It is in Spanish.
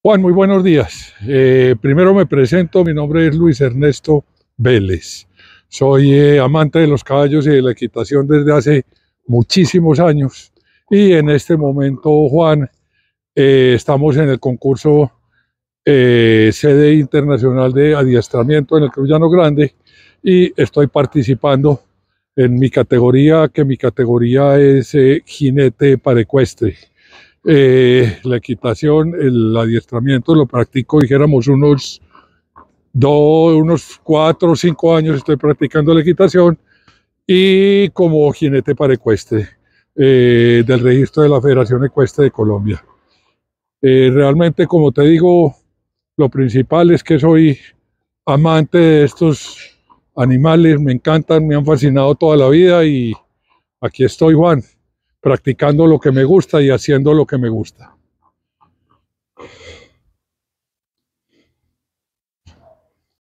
Juan, muy buenos días. Eh, primero me presento, mi nombre es Luis Ernesto Vélez. Soy eh, amante de los caballos y de la equitación desde hace muchísimos años y en este momento, Juan, eh, estamos en el concurso sede internacional de adiestramiento en el Cruz Grande y estoy participando en mi categoría, que mi categoría es jinete para ecuestre. Eh, la equitación, el adiestramiento lo practico, dijéramos, unos unos cuatro o cinco años estoy practicando la equitación y como jinete para ecuestre eh, del registro de la Federación Ecuestre de Colombia. Eh, realmente, como te digo, lo principal es que soy amante de estos animales, me encantan, me han fascinado toda la vida y aquí estoy, Juan practicando lo que me gusta y haciendo lo que me gusta.